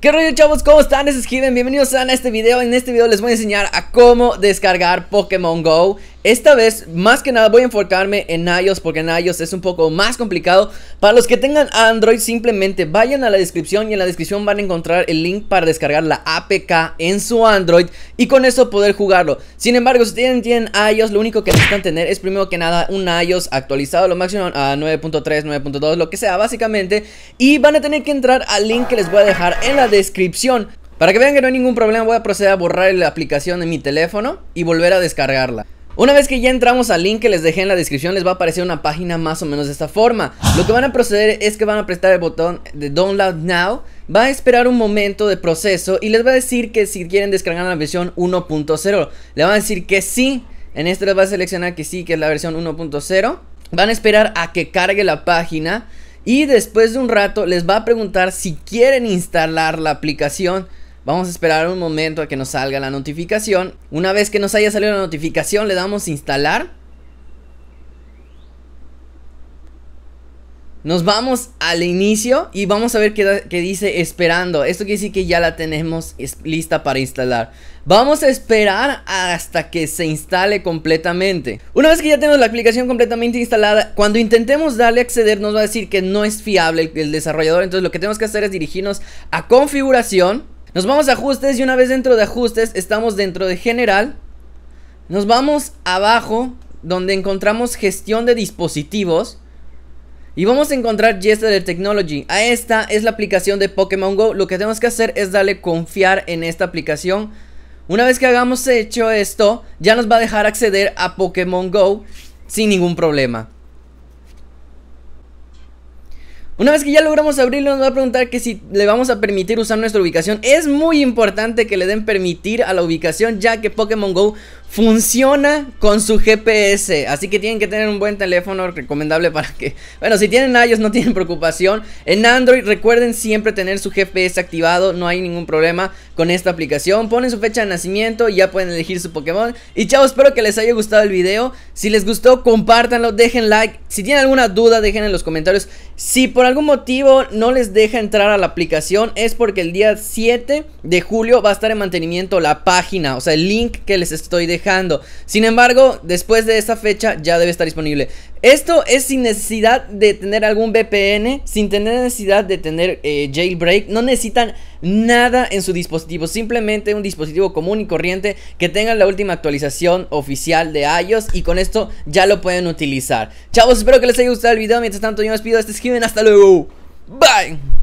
¿Qué rollo chavos? ¿Cómo están? es bienvenidos a este video En este video les voy a enseñar a cómo descargar Pokémon GO esta vez, más que nada, voy a enfocarme en iOS porque en iOS es un poco más complicado. Para los que tengan Android, simplemente vayan a la descripción y en la descripción van a encontrar el link para descargar la APK en su Android y con eso poder jugarlo. Sin embargo, si tienen, tienen iOS, lo único que necesitan tener es primero que nada un iOS actualizado, lo máximo a 9.3, 9.2, lo que sea, básicamente. Y van a tener que entrar al link que les voy a dejar en la descripción. Para que vean que no hay ningún problema voy a proceder a borrar la aplicación de mi teléfono y volver a descargarla. Una vez que ya entramos al link que les dejé en la descripción les va a aparecer una página más o menos de esta forma. Lo que van a proceder es que van a prestar el botón de Download Now, va a esperar un momento de proceso y les va a decir que si quieren descargar la versión 1.0, le van a decir que sí, en este les va a seleccionar que sí, que es la versión 1.0, van a esperar a que cargue la página y después de un rato les va a preguntar si quieren instalar la aplicación. Vamos a esperar un momento a que nos salga la notificación. Una vez que nos haya salido la notificación, le damos instalar. Nos vamos al inicio y vamos a ver qué, dice esperando. Esto quiere decir que ya la tenemos lista para instalar. Vamos a esperar hasta que se instale completamente. Una vez que ya tenemos la aplicación completamente instalada, cuando intentemos darle a acceder nos va a decir que no es fiable el desarrollador. Entonces lo que tenemos que hacer es dirigirnos a configuración. Nos vamos a ajustes y una vez dentro de ajustes estamos dentro de general. Nos vamos abajo donde encontramos gestión de dispositivos. Y vamos a encontrar de Technology. A esta es la aplicación de Pokémon Go. Lo que tenemos que hacer es darle confiar en esta aplicación. Una vez que hagamos hecho esto, ya nos va a dejar acceder a Pokémon Go sin ningún problema. Una vez que ya logramos abrirlo, nos va a preguntar que si le vamos a permitir usar nuestra ubicación. Es muy importante que le den permitir a la ubicación, ya que Pokémon Go funciona con su GPS. Así que tienen que tener un buen teléfono recomendable para que... Bueno, si tienen iOS no tienen preocupación. En Android recuerden siempre tener su GPS activado. No hay ningún problema con esta aplicación. Ponen su fecha de nacimiento y ya pueden elegir su Pokémon. Y chao, espero que les haya gustado el video. Si les gustó, compártanlo, dejen like. Si tienen alguna duda, dejen en los comentarios. Si por algún motivo no les deja entrar a la aplicación, es porque el día 7 de julio va a estar en mantenimiento la página. O sea, el link que les estoy dejando sin embargo, después de esa fecha ya debe estar disponible. Esto es sin necesidad de tener algún VPN, sin tener necesidad de tener eh, jailbreak. No necesitan nada en su dispositivo, simplemente un dispositivo común y corriente que tenga la última actualización oficial de iOS y con esto ya lo pueden utilizar. Chavos, espero que les haya gustado el video. Mientras tanto, yo me despido. Este escriben. Hasta luego. Bye.